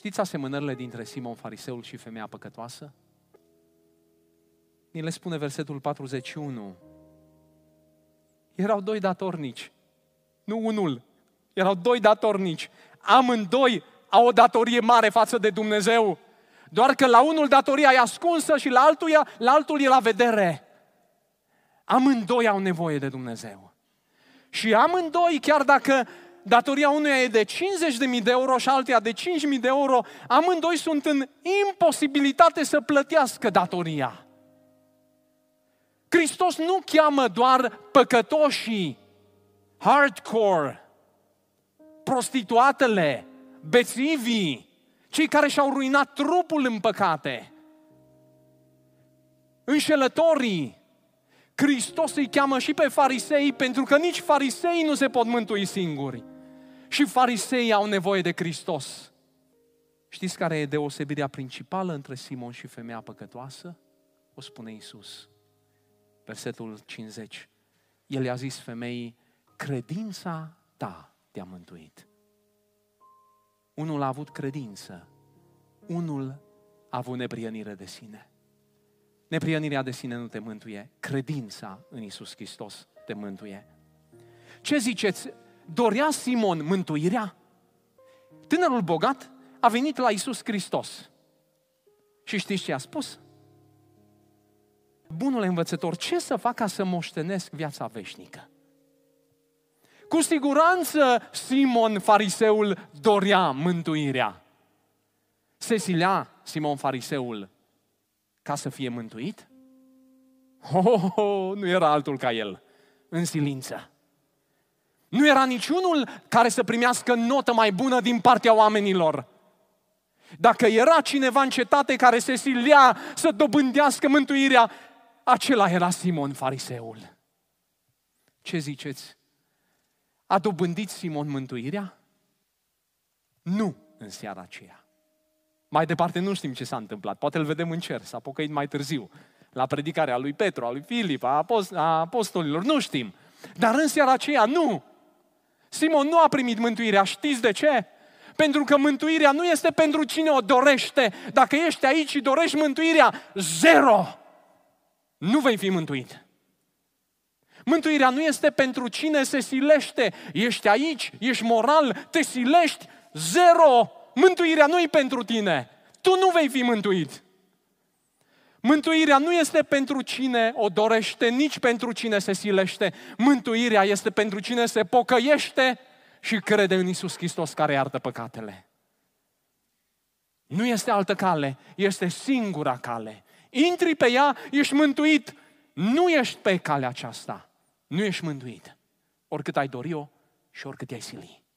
Știți asemănările dintre Simon Fariseul și femeia păcătoasă? Ni le spune versetul 41. Erau doi datornici, nu unul. Erau doi datornici. Amândoi au o datorie mare față de Dumnezeu. Doar că la unul datoria e ascunsă și la altul, la altul e la vedere. Amândoi au nevoie de Dumnezeu. Și amândoi, chiar dacă datoria unuia e de 50.000 de euro și altia de 5.000 de euro, amândoi sunt în imposibilitate să plătească datoria. Hristos nu cheamă doar păcătoșii, hardcore, prostituatele, bețivii, cei care și-au ruinat trupul în păcate, înșelătorii, Hristos îi cheamă și pe farisei pentru că nici farisei nu se pot mântui singuri. Și fariseii au nevoie de Hristos. Știți care e deosebirea principală între Simon și femeia păcătoasă? O spune Isus. Versetul 50. El i-a zis femeii, credința ta te-a mântuit. Unul a avut credință, unul a avut neprienire de sine. Neprionirea de sine nu te mântuie, credința în Isus Hristos te mântuie. Ce ziceți? Dorea Simon mântuirea? Tânărul bogat a venit la Isus Hristos. Și știți ce a spus? Bunule învățător, ce să fac ca să moștenesc viața veșnică? Cu siguranță Simon fariseul dorea mântuirea. Se silea Simon fariseul ca să fie mântuit? Oh, oh, oh, nu era altul ca el, în silință. Nu era niciunul care să primească notă mai bună din partea oamenilor. Dacă era cineva în cetate care se silea să dobândească mântuirea, acela era Simon Fariseul. Ce ziceți? A dobândit Simon mântuirea? Nu în seara aceea. Mai departe nu știm ce s-a întâmplat, poate îl vedem în cer, s-a pocăit mai târziu, la predicarea lui Petru, a lui Filip, a, apost- a apostolilor, nu știm. Dar în seara aceea, nu! Simon nu a primit mântuirea, știți de ce? Pentru că mântuirea nu este pentru cine o dorește. Dacă ești aici și dorești mântuirea, zero! Nu vei fi mântuit. Mântuirea nu este pentru cine se silește. Ești aici, ești moral, te silești, zero! Mântuirea nu e pentru tine. Tu nu vei fi mântuit. Mântuirea nu este pentru cine o dorește, nici pentru cine se silește. Mântuirea este pentru cine se pocăiește și crede în Isus Hristos care iartă păcatele. Nu este altă cale, este singura cale. Intri pe ea, ești mântuit. Nu ești pe calea aceasta. Nu ești mântuit. Oricât ai dori-o și oricât ai sili.